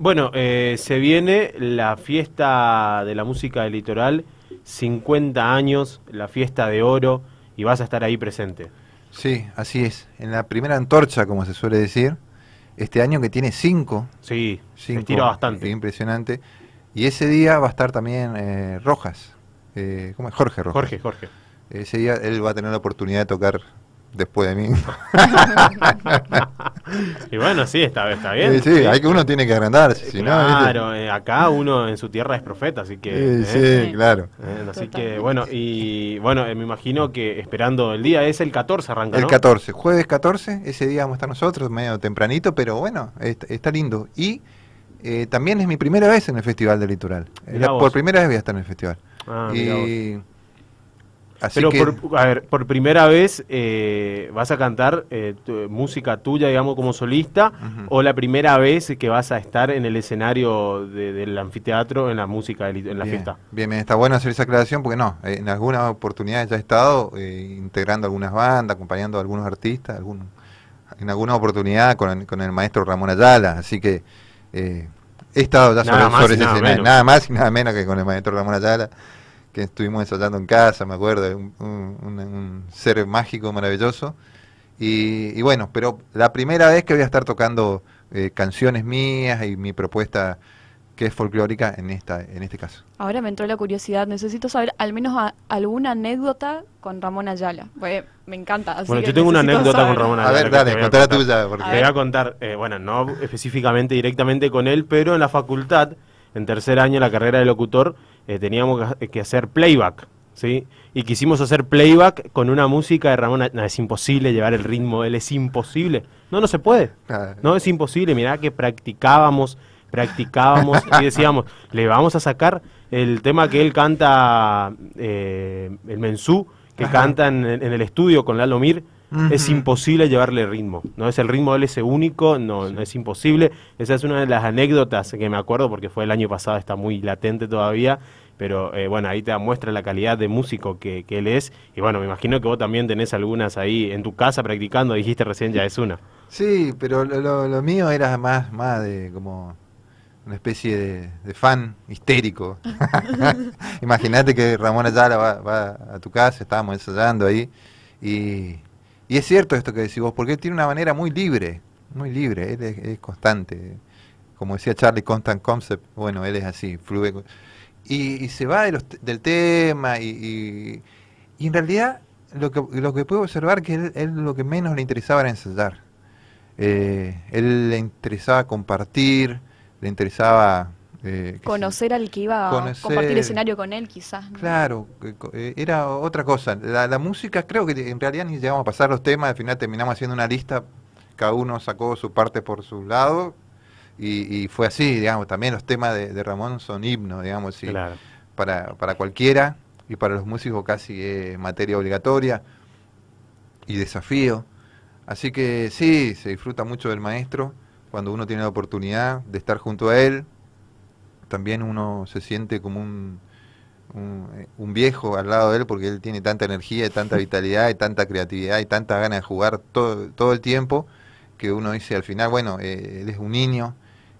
Bueno, eh, se viene la fiesta de la música del litoral, 50 años, la fiesta de oro, y vas a estar ahí presente. Sí, así es. En la primera antorcha, como se suele decir, este año que tiene cinco. Sí, cinco, se bastante. impresionante. Y ese día va a estar también eh, Rojas. Eh, ¿Cómo es? Jorge Rojas. Jorge, Jorge. Ese día él va a tener la oportunidad de tocar después de mí. y bueno, sí, está, está bien. Sí, sí, que uno tiene que agrandarse. Si claro, no, eh, acá uno en su tierra es profeta, así que. Sí, eh, eh, claro. así que, bueno, y bueno, me imagino que esperando el día, es el 14 arranca. El 14, jueves 14, ese día vamos a estar nosotros, medio tempranito, pero bueno, está, lindo. Y también es mi primera vez en el Festival del Litoral. por primera vez voy a estar en el festival. Ah, y pero por, a ver, por primera vez eh, vas a cantar eh, música tuya, digamos, como solista, o la primera vez que vas a estar en el escenario del anfiteatro en la música, en la fiesta. Bien, está bueno hacer esa aclaración porque no, en alguna oportunidad ya he estado eh, integrando algunas bandas, acompañando a algunos artistas, algún, en alguna oportunidad con, el maestro Ramón Ayala, así que he estado ya sobre ese escenario, nada más y nada menos que con el maestro Ramón Ayala estuvimos ensayando en casa, me acuerdo, un, ser mágico, maravilloso. Y, bueno, pero la primera vez que voy a estar tocando eh, canciones mías y mi propuesta que es folclórica en esta en este caso. Ahora me entró la curiosidad, necesito saber al menos alguna anécdota con Ramón Ayala. Pues, me encanta. bueno, yo tengo una anécdota con Ramón Ayala. A ver, dale, contar. tuya. Porque... Te voy a contar, eh, bueno, no específicamente directamente con él, pero en la facultad en tercer año la carrera de locutor, eh, teníamos que hacer playback, ¿sí? Y quisimos hacer playback con una música de Ramón. es imposible llevar el ritmo de él, es imposible. No, no se puede. No, es imposible. Mirá que practicábamos, practicábamos y decíamos, le vamos a sacar el tema que él canta, eh, el mensú, que canta en, en, el estudio con Lalo Mir es imposible llevarle ritmo, ¿no? Es el ritmo de él ese único, no, no es imposible. Esa es una de las anécdotas que me acuerdo porque fue el año pasado, está muy latente todavía pero eh, bueno, ahí te muestra la calidad de músico que, él es. Y bueno, me imagino que vos también tenés algunas ahí en tu casa practicando, dijiste recién ya es una. Sí, pero lo, mío era más, más de como una especie de, fan histérico. Imagínate que Ramón Ayala va, a tu casa, estábamos ensayando ahí y y es cierto esto que decís vos, porque él tiene una manera muy libre, muy libre, él es, constante. Como decía Charlie, constant concept, bueno, él es así, fluye. Y, se va del tema y, y, en realidad lo que, lo que puedo observar que él, lo que menos le interesaba era ensayar. Eh, él le interesaba compartir, le interesaba conocer al que iba a compartir escenario con él, quizás. Claro, eh, era otra cosa. La, música, creo que en realidad ni llegamos a pasar los temas, al final terminamos haciendo una lista, cada uno sacó su parte por su lado, y, fue así, digamos. También los temas de, Ramón son himnos, digamos, para, para cualquiera, y para los músicos casi Es materia obligatoria y desafío. Así que sí, se disfruta mucho del maestro cuando uno tiene la oportunidad de estar junto a él, también uno se siente como un, eh, un, viejo al lado de él porque él tiene tanta energía y tanta vitalidad y tanta creatividad y tanta ganas de jugar todo, todo el tiempo que uno dice al final, bueno, eh, él es un niño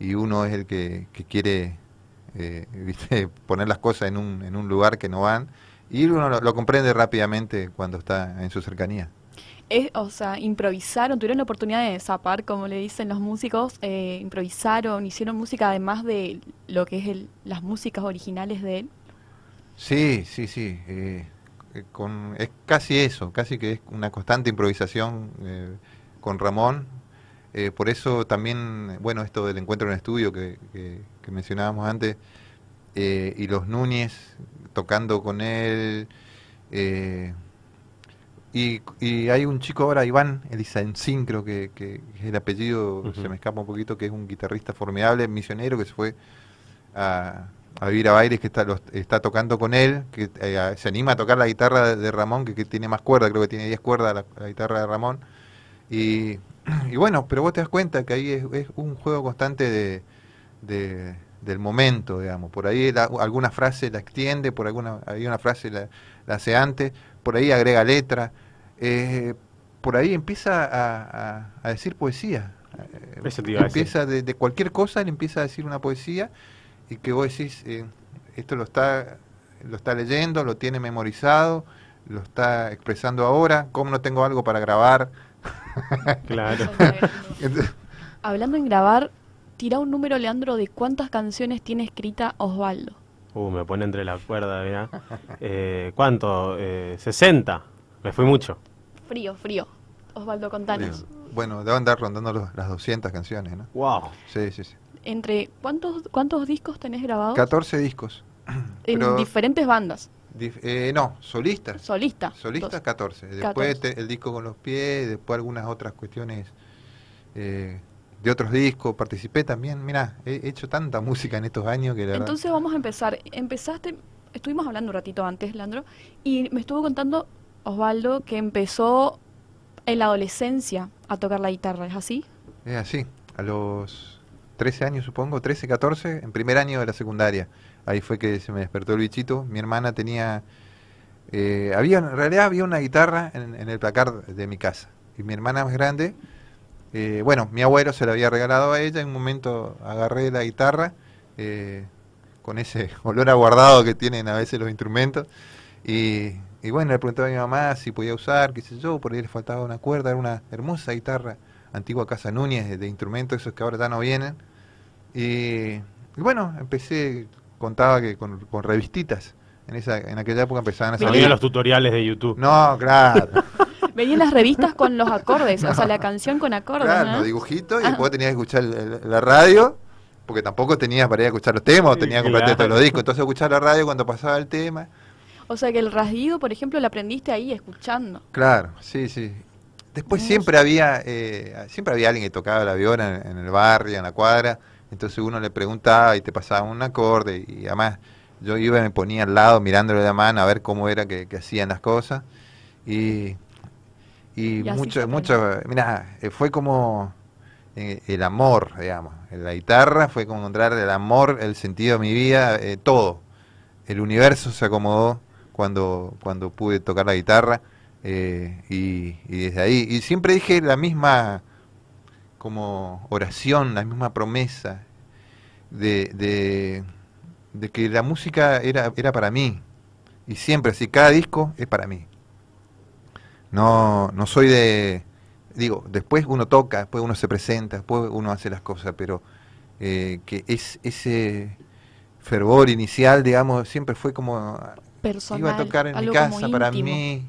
y uno es el que, quiere eh, poner las cosas en un, en un lugar que no van y uno lo comprende rápidamente cuando está en su cercanía o sea, improvisaron, tuvieron la oportunidad de zapar, como le dicen los músicos, eh, improvisaron, hicieron música además de lo que es las músicas originales de él. Sí, sí, sí. Eh, eh, con, es casi eso, casi que es una constante improvisación con Ramón. por eso también, bueno, esto del encuentro en el estudio que, que mencionábamos antes, y los Núñez tocando con él. Y, hay un chico ahora, Iván Elisensin, creo que, que, es el apellido, se me escapa un poquito, que es un guitarrista formidable, misionero, que se fue a, a vivir a Bailes, que está, está tocando con él, que eh, se anima a tocar la guitarra de Ramón, que, tiene más cuerdas, creo que tiene 10 cuerdas la, guitarra de Ramón. Y, bueno, pero vos te das cuenta que ahí es, un juego constante de, del momento, digamos. Por ahí alguna frase la extiende, por alguna, hay una frase la, la hace antes, por ahí agrega letra eh, por ahí empieza a, decir poesía. Eh, empieza De, cualquier cosa, él empieza a decir una poesía y que vos decís, eh, esto lo está, lo está leyendo, lo tiene memorizado, lo está expresando ahora, ¿cómo no tengo algo para grabar? claro. Hablando en grabar, tira un número, Leandro, de cuántas canciones tiene escrita Osvaldo. Uh, me pone entre la cuerda, mira. ¿Cuánto? ¿60? Me fui mucho frío, frío. Osvaldo, contanos. Bueno, deben andar rondando las 200 canciones, ¿no? ¡Wow! Sí, sí, sí. ¿Entre cuántos, cuántos discos tenés grabados? 14 discos. ¿En diferentes bandas? Eh, no, solistas. Solista. Solistas, 14. Después el disco con los pies, después algunas otras cuestiones eh, de otros discos. Participé también, mira, he hecho tanta música en estos años que la Entonces vamos a empezar. Empezaste, estuvimos hablando un ratito antes, Landro, y me estuvo contando Osvaldo, que empezó en la adolescencia a tocar la guitarra, ¿es así? Es así, a los 13 años supongo, 13, 14, en primer año de la secundaria. Ahí fue que se me despertó el bichito. Mi hermana tenía... Eh, había, en realidad había una guitarra en, el placar de mi casa. Y mi hermana más grande, eh, bueno, mi abuelo se la había regalado a ella. En un momento agarré la guitarra eh, con ese olor aguardado que tienen a veces los instrumentos. Y y bueno, le preguntaba a mi mamá si podía usar, qué sé yo, por ahí le faltaba una cuerda, era una hermosa guitarra, antigua Casa Núñez, de, instrumentos esos que ahora ya no vienen. Y, bueno, empecé, contaba que con, revistitas. En, esa, en aquella época empezaban a salir. los tutoriales de YouTube. No, claro. Venían las revistas con los acordes, o sea, la canción con acordes. Claro, los dibujitos, y ah. después tenías que escuchar la radio porque tampoco tenías para ir a escuchar los temas, o tenías que comprarte todos los discos. Entonces escuchar la radio cuando pasaba el tema. O sea que el rasguido, por ejemplo, lo aprendiste ahí escuchando. Claro, sí, sí. Después siempre había, eh, siempre había alguien que tocaba la viola en, el barrio, en la cuadra. Entonces uno le preguntaba y te pasaba un acorde. Y además yo iba y me ponía al lado mirándole la mano a ver cómo era que, hacían las cosas. Y, y, mucho, mucho, mira, eh, fue como eh, el amor, digamos. La guitarra fue como encontrar el amor, el sentido de mi vida, todo. El universo se acomodó cuando, cuando pude tocar la guitarra eh, y, desde ahí. Y siempre dije la misma como oración, la misma promesa de, de, que la música era, era para mí. Y siempre, así, cada disco es para mí. No, no soy de... Digo, después uno toca, después uno se presenta, después uno hace las cosas, pero eh, que es ese fervor inicial, digamos, siempre fue como Iba a tocar en mi casa para mí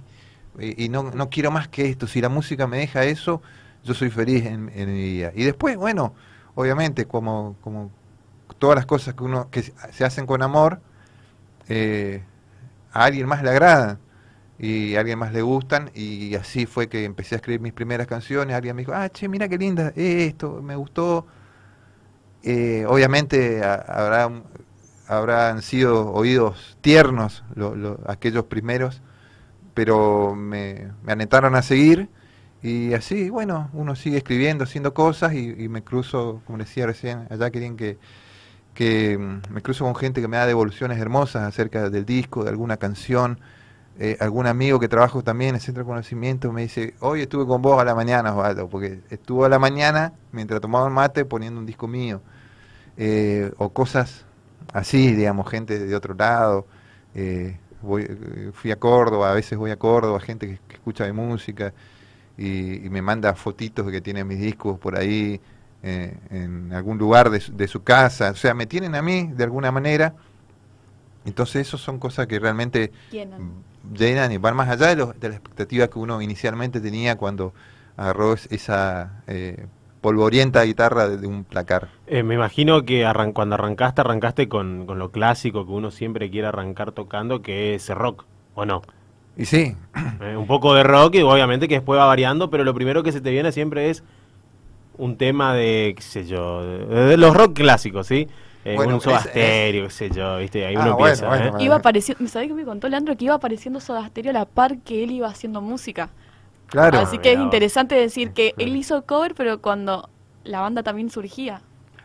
eh, y, no, no, quiero más que esto. Si la música me deja eso, yo soy feliz en, mi vida. Y después, bueno, obviamente, como, como todas las cosas que uno que se hacen con amor, eh, a alguien más le agrada, y a alguien más le gustan y así fue que empecé a escribir mis primeras canciones, alguien me dijo, ah, che, mira qué linda, esto me gustó. Eh, obviamente habrá habrá habrán sido oídos tiernos aquellos primeros, pero me, anetaron a seguir y así, bueno, uno sigue escribiendo, haciendo cosas y, me cruzo, como decía recién, allá querían que, que mm, me cruzo con gente que me da devoluciones hermosas acerca del disco, de alguna canción. Eh, algún amigo que trabajo también en el centro de conocimiento me dice, hoy estuve con vos a la mañana, porque estuvo a la mañana mientras tomaba un mate poniendo un disco mío. Eh, o cosas así, digamos, gente de otro lado. Eh, voy, eh, fui a Córdoba, a veces voy a Córdoba, gente que, escucha mi música y, me manda fotitos que tiene mis discos por ahí, eh, en algún lugar de, su casa. O sea, me tienen a mí de alguna manera. Entonces, eso son cosas que realmente llenan, mm, y van más allá de, la expectativa que uno inicialmente tenía cuando agarró esa polvorienta guitarra de, un placar. Eh, me imagino que cuando arrancaste, arrancaste con, lo clásico que uno siempre quiere arrancar tocando, que es rock, ¿o no? Y sí. Eh, un poco de rock, y obviamente que después va variando, pero lo primero que se te viene siempre es un tema de, qué sé yo, de, los rock clásicos, ¿sí? Eh, un sodasterio, qué sé yo, ¿viste? Ahí ah, uno iba ¿sabés que me contó Leandro que iba apareciendo sodasterio a la par que él iba haciendo música? Así que es interesante decir que él hizo cover, pero cuando la banda también surgía.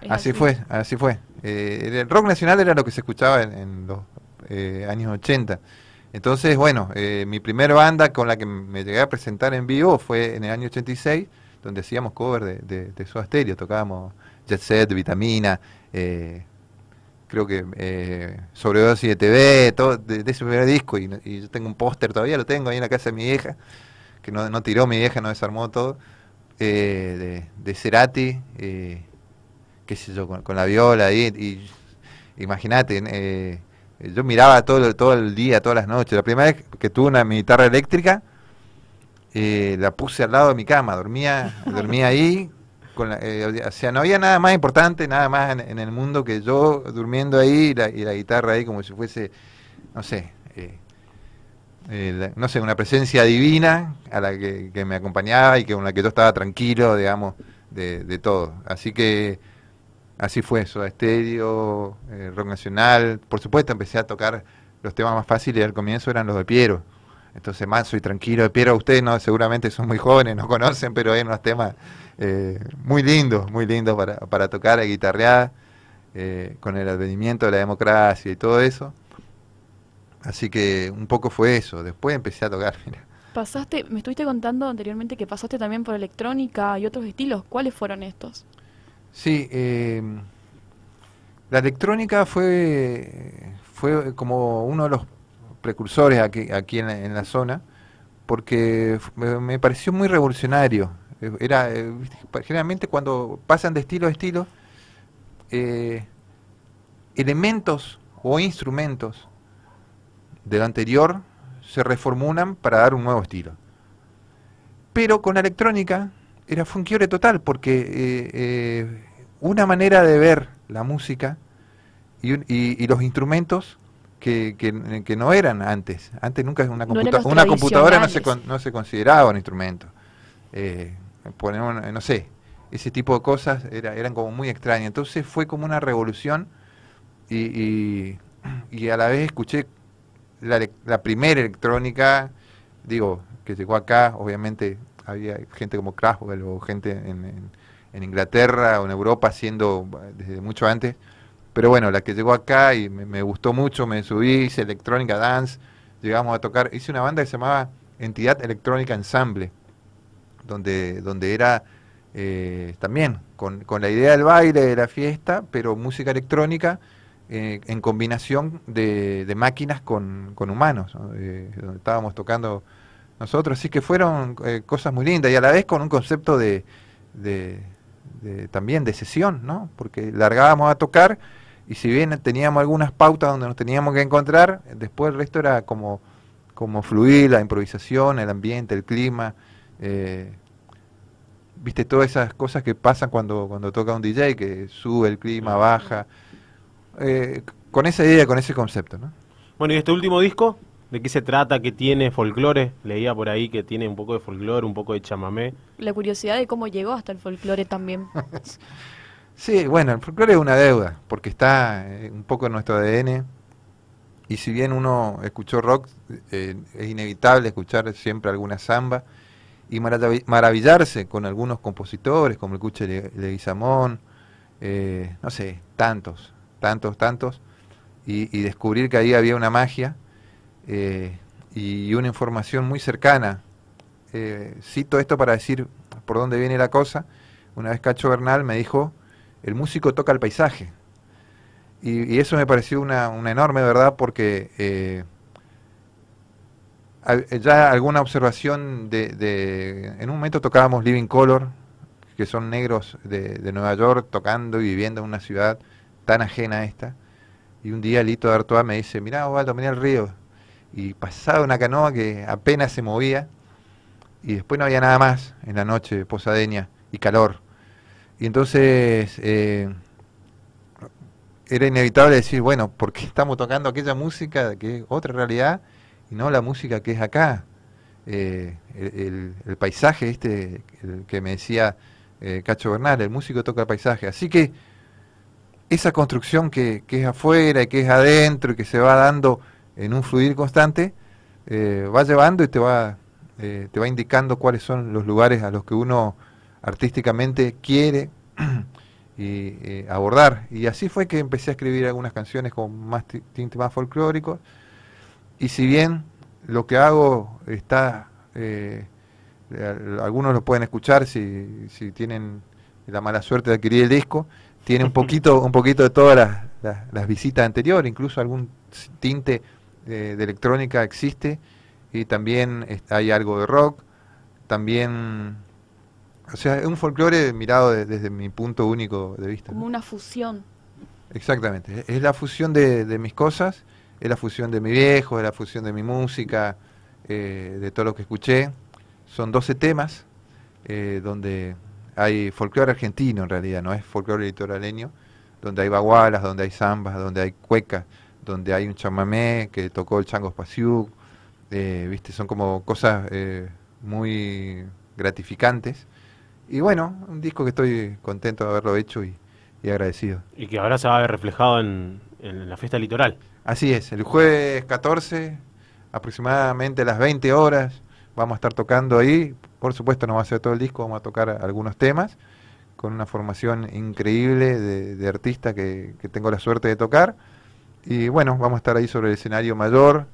Así, fue, así fue. Eh, el rock nacional era lo que se escuchaba en, los eh, años 80. Entonces, bueno, eh, mi primera banda con la que me llegué a presentar en vivo fue en el año 86, donde hacíamos cover de, su de tocábamos Jet Set, Vitamina, creo que eh, Sobredosis de TV, todo de, ese primer disco, y yo tengo un póster, todavía lo tengo ahí en la casa de mi hija que no, tiró mi vieja, no desarmó todo, eh, de, de, Cerati, eh, qué sé yo, con, la viola ahí, y, imagínate, eh, yo miraba todo, todo el día, todas las noches, la primera vez que tuve una mi guitarra eléctrica, eh, la puse al lado de mi cama, dormía, dormía ahí, con la, o sea, no había nada más importante, nada más en, el mundo que yo durmiendo ahí la, y la guitarra ahí como si fuese, no sé, eh, no sé, una presencia divina a la que, me acompañaba y que con la que yo estaba tranquilo, digamos, de, todo. Así que así fue eso, estéreo, eh, rock nacional. Por supuesto, empecé a tocar los temas más fáciles al comienzo eran los de Piero. Entonces, más soy tranquilo de Piero, ustedes no, seguramente son muy jóvenes, no conocen, pero hay unos temas eh, muy lindos, muy lindos para, tocar a guitarrear con el advenimiento de la democracia y todo eso. Así que un poco fue eso. Después empecé a tocar, Pasaste, me estuviste contando anteriormente que pasaste también por electrónica y otros estilos. ¿Cuáles fueron estos? Sí, eh, la electrónica fue, fue como uno de los precursores aquí, aquí en, la zona, porque me, pareció muy revolucionario. Eh, era, eh, generalmente cuando pasan de estilo a estilo, elementos o instrumentos del anterior se reformulan para dar un nuevo estilo. Pero con la electrónica era, fue un quiebre total, porque eh, eh, una manera de ver la música y, los instrumentos que, que, no eran antes. Antes nunca una, una computadora no se, no se consideraba un instrumento. Eh, no sé, ese tipo de cosas eran como muy extrañas. Entonces fue como una revolución y, y, y a la vez escuché la, primera electrónica, digo, que llegó acá, obviamente había gente como Kraftwerk o gente en, Inglaterra o en Europa haciendo desde mucho antes, pero bueno, la que llegó acá y me, gustó mucho, me subí, hice electrónica dance, llegamos a tocar, hice una banda que se llamaba Entidad Electrónica Ensamble, donde, donde era eh, también con, con la idea del baile, de la fiesta, pero música electrónica eh, en combinación de, máquinas con, humanos, donde estábamos tocando nosotros. Así que fueron eh, cosas muy lindas y a la vez con un concepto de, también de sesión, ¿no? Porque largábamos a tocar y si bien teníamos algunas pautas donde nos teníamos que encontrar, después el resto era como, fluir la improvisación, el ambiente, el clima. Eh, viste todas esas cosas que pasan cuando, cuando toca un DJ, que sube el clima, baja. Eh, con esa idea, con ese concepto. ¿no? Bueno, y este último disco, ¿de qué se trata? que tiene folclore? Leía por ahí que tiene un poco de folclore, un poco de chamamé. La curiosidad de cómo llegó hasta el folclore también. sí, bueno, el folclore es una deuda, porque está eh, un poco en nuestro ADN. Y si bien uno escuchó rock, eh, es inevitable escuchar siempre alguna samba y maravillarse con algunos compositores, como el Cuche Leguizamón, no sé, tantos tantos, tantos, y, descubrir que ahí había una magia eh, y una información muy cercana. Eh, cito esto para decir por dónde viene la cosa. Una vez Cacho Bernal me dijo, el músico toca el paisaje. Y, eso me pareció una, enorme verdad porque eh, ya alguna observación de, En un momento tocábamos Living Color, que son negros de Nueva York tocando y viviendo en una ciudad tan ajena a esta. Y un día Lito de Artois me dice, mirá, a mirá el río. Y pasaba una canoa que apenas se movía y después no había nada más en la noche, posadeña y calor. Y entonces eh, era inevitable decir, bueno, ¿por qué estamos tocando aquella música que es otra realidad y no la música que es acá? Eh, el, paisaje este que me decía eh, Cacho Bernal, el músico toca el paisaje. Así que esa construcción que, es afuera y que es adentro y que se va dando en un fluir constante, eh, va llevando y te va, eh, te va indicando cuáles son los lugares a los que uno artísticamente quiere eh, abordar. Y así fue que empecé a escribir algunas canciones con más tinte más folclórico Y si bien lo que hago está, algunos lo pueden escuchar si, si tienen la mala suerte de adquirir el disco, tiene un poquito, un poquito de todas las, visitas anteriores, incluso algún tinte eh, de, electrónica existe y también hay algo de rock, también, o sea, es un folclore mirado desde mi punto único de vista. Como una fusión. Exactamente, es la fusión de, mis cosas, es la fusión de mi viejo, es la fusión de mi música, eh, de todo lo que escuché. Son 12 temas eh, donde hay folclore argentino en realidad, no es folclore litoraleño, donde hay bagualas, donde hay zambas, donde hay cuecas, donde hay un chamamé que tocó el chango espaciú, eh, viste, son como cosas eh, muy gratificantes. Y bueno, un disco que estoy contento de haberlo hecho y, agradecido. Y que ahora se va a ver reflejado en, en la fiesta litoral. Así es, el jueves 14, aproximadamente a las 20 horas, vamos a estar tocando ahí. Por supuesto no va a ser todo el disco, vamos a tocar algunos temas con una formación increíble de, artistas que, tengo la suerte de tocar. Y bueno, vamos a estar ahí sobre el escenario mayor.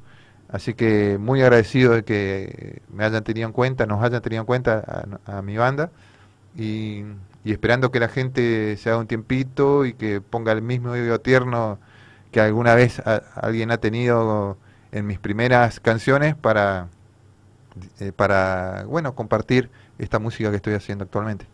Así que muy agradecido de que me hayan tenido en cuenta, nos hayan tenido en cuenta a, mi banda. Y, esperando que la gente se haga un tiempito y que ponga el mismo oído tierno que alguna vez alguien ha tenido en mis primeras canciones para, eh, para, bueno, compartir esta música que estoy haciendo actualmente.